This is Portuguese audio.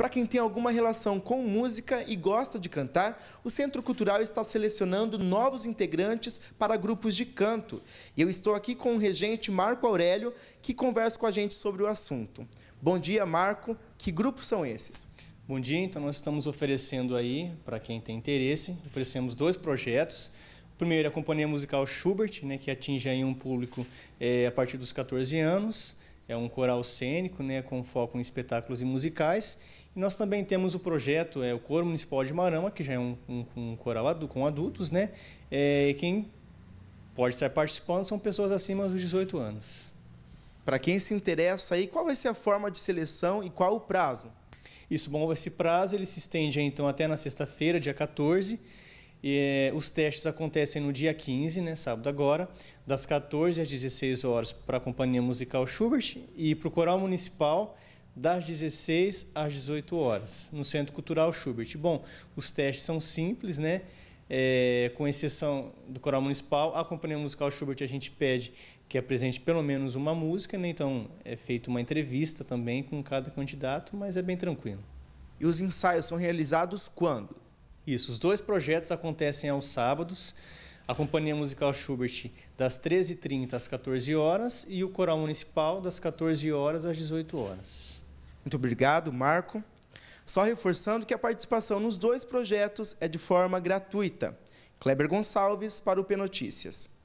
Para quem tem alguma relação com música e gosta de cantar, o Centro Cultural está selecionando novos integrantes para grupos de canto. E eu estou aqui com o regente Marco Aurélio, que conversa com a gente sobre o assunto. Bom dia, Marco. Que grupos são esses? Bom dia, então nós estamos oferecendo aí, para quem tem interesse, oferecemos dois projetos. O primeiro é a Companhia Musical Schubert, né, que atinge aí um público é, a partir dos 14 anos é um coral cênico, né, com foco em espetáculos e musicais. E nós também temos o projeto, é o Coro Municipal de Marama, que já é um, um, um coral com adultos, né? É, quem pode estar participando são pessoas acima dos 18 anos. Para quem se interessa aí, qual vai ser a forma de seleção e qual o prazo? Isso, bom, esse prazo ele se estende então até na sexta-feira, dia 14 é, os testes acontecem no dia 15, né, sábado agora, das 14 às 16 horas para a Companhia Musical Schubert e para o Coral Municipal das 16 às 18 horas, no Centro Cultural Schubert. Bom, os testes são simples, né? É, com exceção do coral municipal, a companhia musical Schubert a gente pede que apresente pelo menos uma música, né? então é feita uma entrevista também com cada candidato, mas é bem tranquilo. E os ensaios são realizados quando? Isso, os dois projetos acontecem aos sábados. A Companhia Musical Schubert das 13h30 às 14 horas e o Coral Municipal das 14 horas às 18 horas. Muito obrigado, Marco. Só reforçando que a participação nos dois projetos é de forma gratuita. Kleber Gonçalves para o P Notícias.